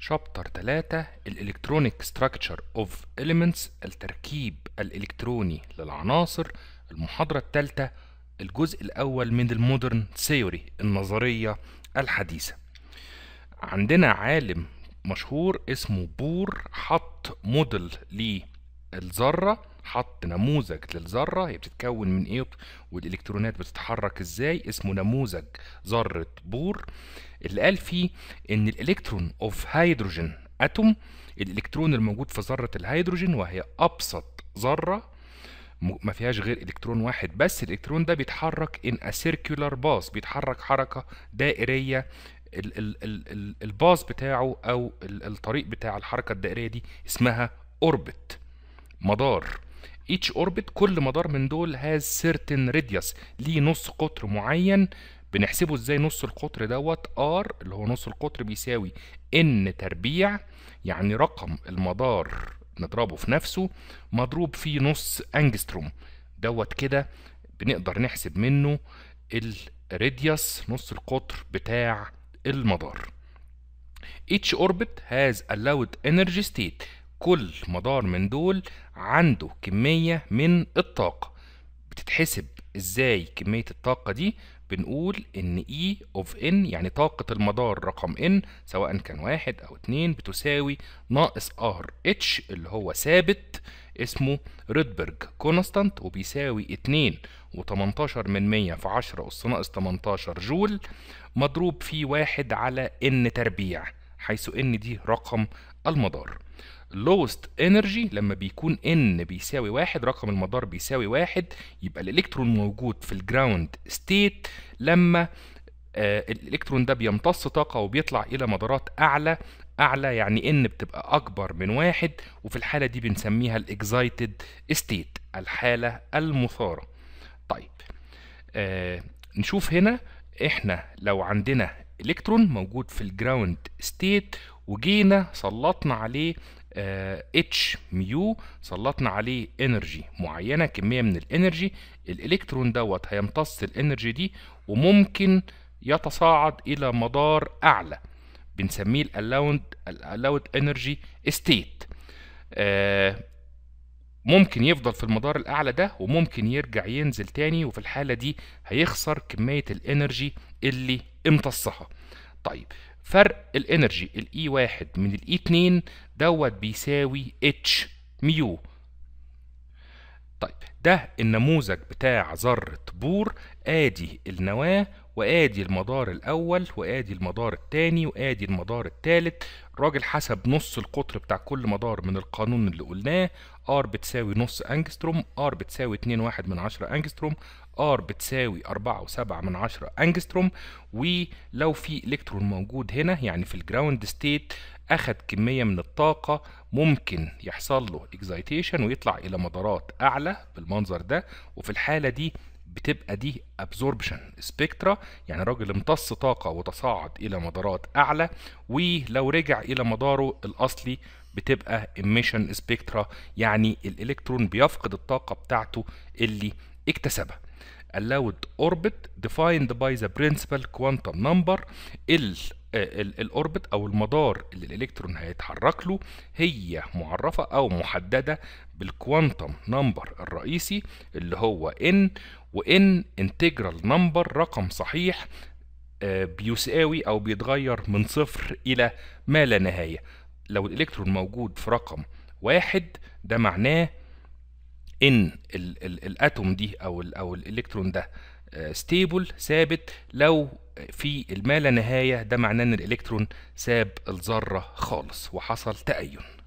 شابتر 3 الالكترونيك ستراكشر اوف اليمنتس التركيب الالكتروني للعناصر المحاضره الثالثه الجزء الاول من المودرن ثيوري النظريه الحديثه عندنا عالم مشهور اسمه بور حط موديل للذره حط نموذج للذرة هي بتتكون من ايه والالكترونات بتتحرك ازاي اسمه نموذج ذرة بور اللي قال فيه ان الالكترون اوف هيدروجين اتوم الالكترون الموجود في ذرة الهيدروجين وهي ابسط ذرة ما فيهاش غير الكترون واحد بس الالكترون ده بيتحرك ان ا سيركولار باس بيتحرك حركه دائريه الباص بتاعه او الطريق بتاع الحركه الدائريه دي اسمها اوربت مدار each orbit كل مدار من دول has certain radius ليه نص قطر معين بنحسبه ازاي نص القطر دوت r اللي هو نص القطر بيساوي n تربيع يعني رقم المدار نضربه في نفسه مضروب في نص انجستروم دوت كده بنقدر نحسب منه الريديوس نص القطر بتاع المدار each orbit has allowed energy state كل مدار من دول عنده كمية من الطاقة بتتحسب ازاي كمية الطاقة دي بنقول ان E of N يعني طاقة المدار رقم N سواء كان واحد او اتنين بتساوي ناقص R H اللي هو ثابت اسمه ريدبرج كونستانت وبيساوي اتنين وتمنتاشر من مية في عشرة أس ناقص تمنتاشر جول مضروب في واحد على N تربيع حيث ان دي رقم المدار لوست انرجي لما بيكون ان بيساوي واحد رقم المدار بيساوي واحد يبقى الالكترون موجود في الجراوند ستيت لما آه، الالكترون ده بيمتص طاقه وبيطلع الى مدارات اعلى اعلى يعني ان بتبقى اكبر من واحد وفي الحاله دي بنسميها الاكزايتد ستيت الحاله المثاره طيب آه نشوف هنا احنا لو عندنا الكترون موجود في الجراوند ستيت وجينا سلطنا عليه اتش آه، ميو سلطنا عليه انرجي معينه كميه من الانرجي الالكترون دوت هيمتص الانرجي دي وممكن يتصاعد الى مدار اعلى بنسميه الالاوند الالاوند انرجي ستيت ممكن يفضل في المدار الاعلى ده وممكن يرجع ينزل تاني وفي الحاله دي هيخسر كميه الانرجي اللي امتصها طيب فرق الانرجي الاي e واحد من الاي e اتنين دوت بيساوي اتش ميو طيب ده النموذج بتاع ذره البور ادي النواه وادي المدار الاول وادي المدار الثاني وادي المدار الثالث الراجل حسب نص القطر بتاع كل مدار من القانون اللي قلناه ار بتساوي نص انجستروم ار بتساوي 2 واحد من 10 انجستروم ار بتساوي 4 وسبعة من 10 انجستروم ولو في الكترون موجود هنا يعني في الجراوند ستيت اخد كميه من الطاقه ممكن يحصل له اكزايتيشن ويطلع الى مدارات اعلى بالمنظر ده وفي الحاله دي بتبقى دي ابزوربشن سبيكترا يعني راجل امتص طاقه وتصاعد الى مدارات اعلى ولو رجع الى مداره الاصلي بتبقى ايميشن سبيكترا يعني الالكترون بيفقد الطاقه بتاعته اللي اكتسبها allowed orbit defined by the principal quantum number ال آه، الاوربت او المدار اللي الالكترون هيتحرك له هي معرفه او محدده بالكوانتم نمبر الرئيسي اللي هو ان وان انتجرال نمبر رقم صحيح آه، بيساوي او بيتغير من صفر الى ما لا نهايه لو الالكترون موجود في رقم واحد ده معناه ان الاتوم دي او او الالكترون ده ستيبل آه، ثابت لو في المالة نهاية ده معناه ان الالكترون ساب الذرة خالص وحصل تأين